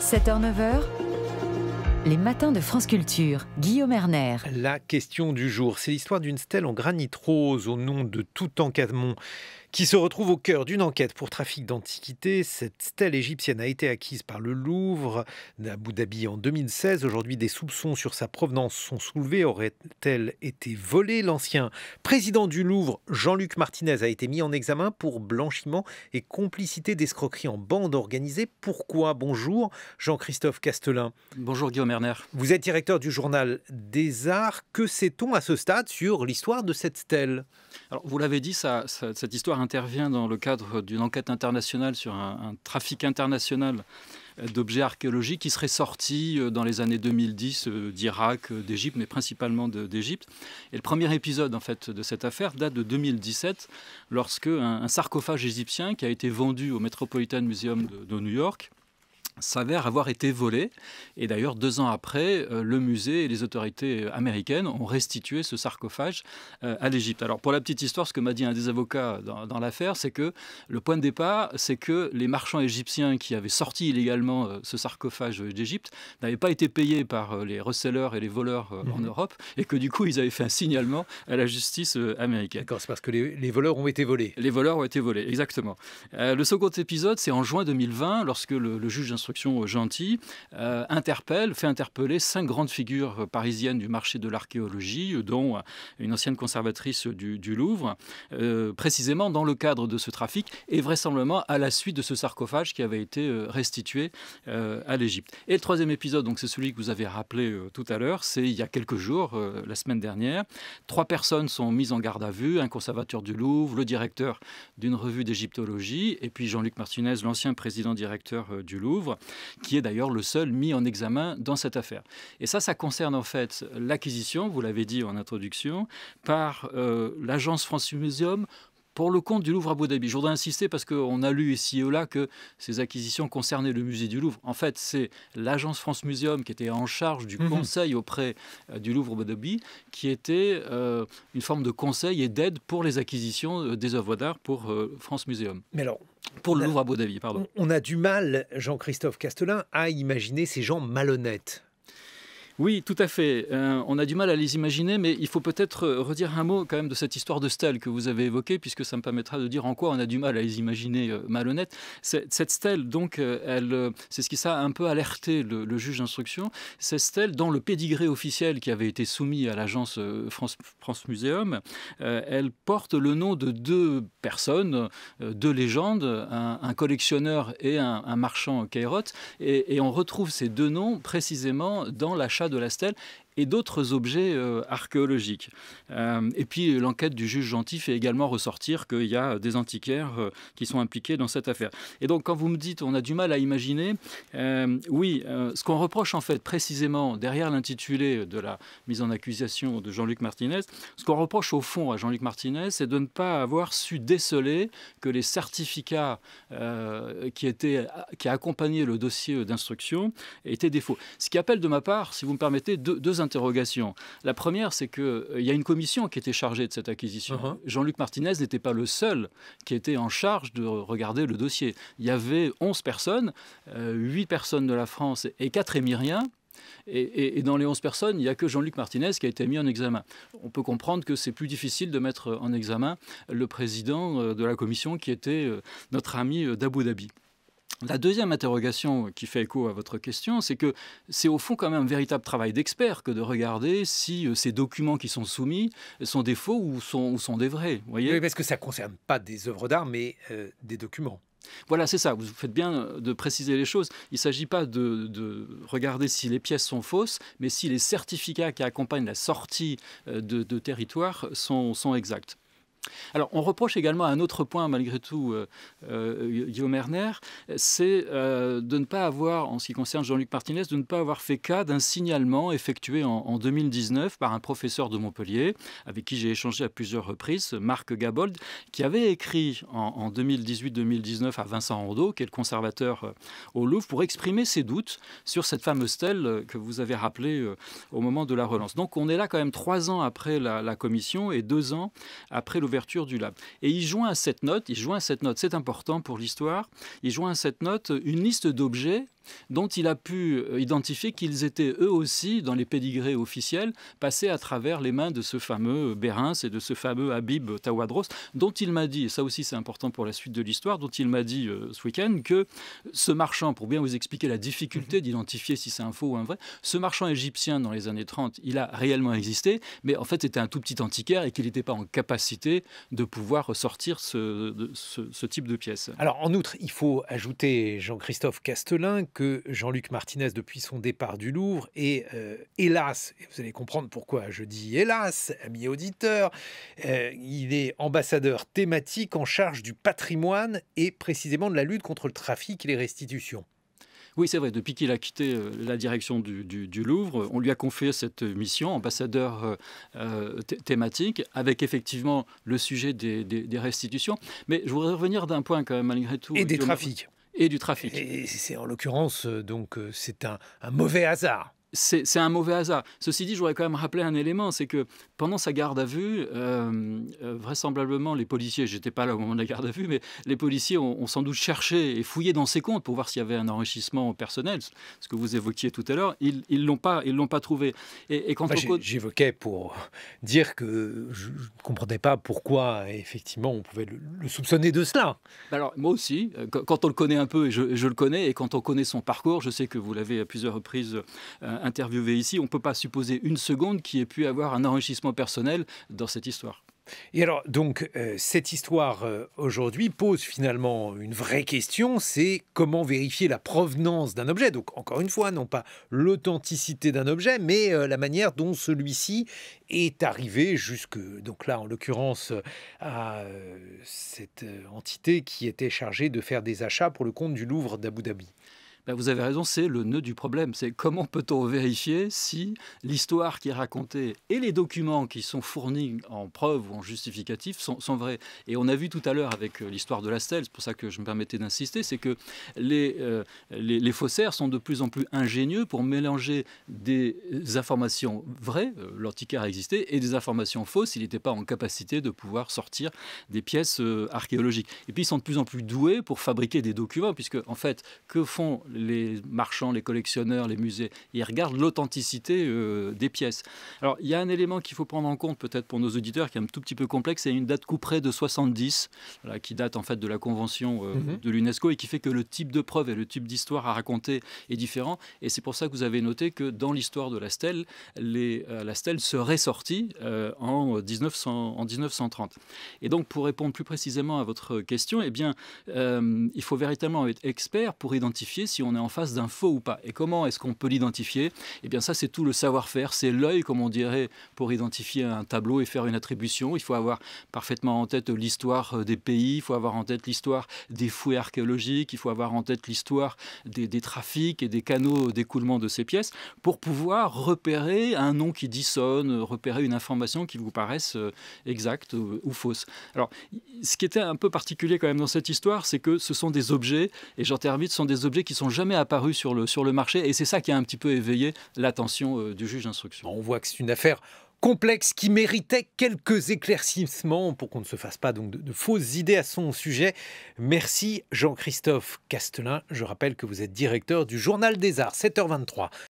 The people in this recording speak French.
7h-9h, les matins de France Culture, Guillaume Erner. La question du jour, c'est l'histoire d'une stèle en granit rose au nom de tout Toutankhamon qui se retrouve au cœur d'une enquête pour trafic d'antiquités. Cette stèle égyptienne a été acquise par le Louvre d'Abu Dhabi en 2016. Aujourd'hui, des soupçons sur sa provenance sont soulevés. Aurait-elle été volée L'ancien président du Louvre, Jean-Luc Martinez, a été mis en examen pour blanchiment et complicité d'escroquerie en bande organisée. Pourquoi Bonjour, Jean-Christophe Castelin. Bonjour, Guillaume Erner. Vous êtes directeur du journal des Arts. Que sait-on à ce stade sur l'histoire de cette stèle Alors, vous l'avez dit, ça, cette histoire intervient dans le cadre d'une enquête internationale sur un, trafic international euh, d'objets archéologiques qui seraient sortis euh, dans les années 2010 euh, d'Irak, d'Égypte, mais principalement d'Égypte. Et le premier épisode en fait de cette affaire date de 2017, lorsque un, sarcophage égyptien qui a été vendu au Metropolitan Museum de New York s'avère avoir été volé. Et d'ailleurs, deux ans après, euh, le musée et les autorités américaines ont restitué ce sarcophage euh, à l'Égypte. Alors, pour la petite histoire, ce que m'a dit un des avocats dans, l'affaire, c'est que le point de départ, c'est que les marchands égyptiens qui avaient sorti illégalement euh, ce sarcophage d'Égypte n'avaient pas été payés par les resellers et les voleurs en mhm. Europe, et que du coup, ils avaient fait un signalement à la justice américaine. D'accord, c'est parce que les, voleurs ont été volés. Les voleurs ont été volés, exactement. le second épisode, c'est en juin 2020, lorsque le, le juge d'instruction construction Gentil euh, interpelle, fait interpeller cinq grandes figures parisiennes du marché de l'archéologie, dont une ancienne conservatrice du, Louvre, euh, précisément dans le cadre de ce trafic et vraisemblablement à la suite de ce sarcophage qui avait été euh, restitué à l'Égypte. Et le troisième épisode, donc c'est celui que vous avez rappelé tout à l'heure, c'est il y a quelques jours, la semaine dernière, trois personnes sont mises en garde à vue, un conservateur du Louvre, le directeur d'une revue d'égyptologie, et puis Jean-Luc Martinez, l'ancien président directeur du Louvre, qui est d'ailleurs le seul mis en examen dans cette affaire. Et ça, ça concerne en fait l'acquisition, vous l'avez dit en introduction, par euh, l'agence France Museum pour le compte du Louvre à Abu Dhabi. Je voudrais insister parce qu'on a lu ici et là que ces acquisitions concernaient le musée du Louvre. En fait, c'est l'agence France Museum qui était en charge du mhm. conseil auprès euh, du Louvre Abu Dhabi, qui était euh, une forme de conseil et d'aide pour les acquisitions des œuvres d'art pour France Museum. Mais alors, pour le Louvre à pardon. On a du mal, Jean-Christophe Castelin, à imaginer ces gens malhonnêtes. Oui, tout à fait. Euh, on a du mal à les imaginer, mais il faut peut-être redire un mot quand même de cette histoire de stèle que vous avez évoquée, puisque ça me permettra de dire en quoi on a du mal à les imaginer euh, malhonnêtes. Cette stèle, donc, euh, c'est ce qui ça a un peu alerté le, juge d'instruction. Cette stèle, dans le pédigré officiel qui avait été soumis à l'agence France, France Muséum, elle porte le nom de deux personnes, deux légendes, un, collectionneur et un, marchand Cairot, et, et on retrouve ces deux noms précisément dans l'achat de la stèle et d'autres objets euh, archéologiques. Euh, et puis l'enquête du juge Gentil fait également ressortir qu'il y a des antiquaires euh, qui sont impliqués dans cette affaire. Et donc quand vous me dites on a du mal à imaginer, oui, ce qu'on reproche en fait précisément derrière l'intitulé de la mise en accusation de Jean-Luc Martinez, ce qu'on reproche au fond à Jean-Luc Martinez, c'est de ne pas avoir su déceler que les certificats qui, étaient, qui accompagnaient le dossier d'instruction étaient défauts. Ce qui appelle de ma part, si vous me permettez, deux, deux la première, c'est qu'il euh, y a une commission qui était chargée de cette acquisition. Uh-huh. Jean-Luc Martinez n'était pas le seul qui était en charge de regarder le dossier. Il y avait 11 personnes, 8 euh, personnes de la France et 4 Émiriens. Et, dans les 11 personnes, il n'y a que Jean-Luc Martinez qui a été mis en examen. On peut comprendre que c'est plus difficile de mettre en examen le président euh, de la commission qui était notre ami d'Abu Dhabi. La deuxième interrogation qui fait écho à votre question, c'est que c'est au fond quand même un véritable travail d'expert que de regarder si euh, ces documents qui sont soumis sont des faux ou sont, des vrais. Voyez oui, parce que ça ne concerne pas des œuvres d'art, mais euh, des documents. Voilà, c'est ça. Vous faites bien de préciser les choses. Il ne s'agit pas de, regarder si les pièces sont fausses, mais si les certificats qui accompagnent la sortie euh, de, territoire sont exacts. Alors, on reproche également un autre point, malgré tout, euh, euh, Guillaume Erner, c'est euh, de ne pas avoir, en ce qui concerne Jean-Luc Martinez, de ne pas avoir fait cas d'un signalement effectué en, 2019 par un professeur de Montpellier, avec qui j'ai échangé à plusieurs reprises, Marc Gabold, qui avait écrit en, 2018-2019 à Vincent Rondeau, qui est le conservateur au Louvre, pour exprimer ses doutes sur cette fameuse stèle que vous avez rappelée au moment de la relance. Donc, on est là quand même trois ans après la commission et deux ans après l'ouverture du lab. Et il joint à cette note, il joint à cette note, c'est important pour l'histoire, il joint à cette note une liste d'objets dont il a pu euh, identifier qu'ils étaient eux aussi, dans les pédigrés officiels, passés à travers les mains de ce fameux Bérins et de ce fameux Habib Tawadros, dont il m'a dit, et ça aussi c'est important pour la suite de l'histoire, dont il m'a dit euh, ce week-end que ce marchand, pour bien vous expliquer la difficulté mhm. d'identifier si c'est un faux ou un vrai, ce marchand égyptien dans les années 30, il a réellement existé, mais en fait c'était un tout petit antiquaire et qu'il n'était pas en capacité de pouvoir ressortir ce, type de pièce. Alors en outre, il faut ajouter Jean-Christophe Castelin que Jean-Luc Martinez, depuis son départ du Louvre, est euh, hélas, vous allez comprendre pourquoi je dis hélas, ami auditeur, euh, il est ambassadeur thématique en charge du patrimoine et précisément de la lutte contre le trafic et les restitutions. Oui, c'est vrai. Depuis qu'il a quitté euh, la direction du, Louvre, on lui a confié cette mission, ambassadeur euh, euh, thématique, avec effectivement le sujet des, restitutions. Mais je voudrais revenir d'un point quand même, malgré tout. Et des trafics. Et du trafic. Et c'est en l'occurrence, donc, c'est un mauvais hasard c'est un mauvais hasard. Ceci dit, je voudrais quand même rappelé un élément, c'est que pendant sa garde à vue, euh, euh, vraisemblablement les policiers, j'étais pas là au moment de la garde à vue, mais les policiers ont, sans doute cherché et fouillé dans ses comptes pour voir s'il y avait un enrichissement personnel, ce que vous évoquiez tout à l'heure. Ils ne l'ont pas, ils l'ont pas trouvé. Et, quand j'évoquais pour dire que je ne comprenais pas pourquoi effectivement on pouvait le, soupçonner de cela. Bah alors moi aussi, euh, quand on le connaît un peu, et je, le connais, et quand on connaît son parcours, je sais que vous l'avez à plusieurs reprises interviewé ici, on ne peut pas supposer une seconde qui ait pu avoir un enrichissement personnel dans cette histoire. Et alors, donc, euh, cette histoire euh, aujourd'hui pose finalement une vraie question, c'est comment vérifier la provenance d'un objet. Donc, encore une fois, non pas l'authenticité d'un objet, mais euh, la manière dont celui-ci est arrivé jusque, donc là, en l'occurrence, à cette entité qui était chargée de faire des achats pour le compte du Louvre d'Abu Dhabi. Bah, vous avez raison, c'est le nœud du problème. C'est comment peut-on vérifier si l'histoire qui est racontée et les documents qui sont fournis en preuve ou en justificatif sont, vrais. Et on a vu tout à l'heure avec euh, l'histoire de la stèle, c'est pour ça que je me permettais d'insister, c'est que les, euh, les, faussaires sont de plus en plus ingénieux pour mélanger des informations vraies, euh, l'antiquaire existait, existé, et des informations fausses. Il n'était pas en capacité de pouvoir sortir des pièces archéologiques. Et puis ils sont de plus en plus doués pour fabriquer des documents, puisque en fait, que font les marchands, les collectionneurs, les musées. Ils regardent l'authenticité euh, des pièces. Alors, il y a un élément qu'il faut prendre en compte, peut-être pour nos auditeurs, qui est un tout petit peu complexe, c'est une date couperée de 70, qui date en fait de la convention euh, mhm. de l'UNESCO et qui fait que le type de preuve et le type d'histoire à raconter est différent. Et c'est pour ça que vous avez noté que dans l'histoire de la stèle, les, euh, la stèle serait sortie en, 1900, en 1930. Et donc, pour répondre plus précisément à votre question, eh bien, il faut véritablement être expert pour identifier si on on est en face d'un faux ou pas. Et comment est-ce qu'on peut l'identifier Eh bien ça, c'est tout le savoir-faire, c'est l'œil, comme on dirait, pour identifier un tableau et faire une attribution. Il faut avoir parfaitement en tête l'histoire euh, des pays, il faut avoir en tête l'histoire des fouets archéologiques, il faut avoir en tête l'histoire des, des trafics et des canaux d'écoulement de ces pièces, pour pouvoir repérer un nom qui dissonne, repérer une information qui vous paraisse euh, exacte ou fausse. Alors, ce qui était un peu particulier quand même dans cette histoire, c'est que ce sont des objets, et j'en termine, ce sont des objets qui sont jamais apparus sur le, sur le marché et c'est ça qui a un petit peu éveillé l'attention euh, du juge d'instruction. On voit que c'est une affaire complexe qui méritait quelques éclaircissements pour qu'on ne se fasse pas donc de, de fausses idées à son sujet. Merci Jean-Christophe Castelin. Je rappelle que vous êtes directeur du Journal des Arts, 7h23.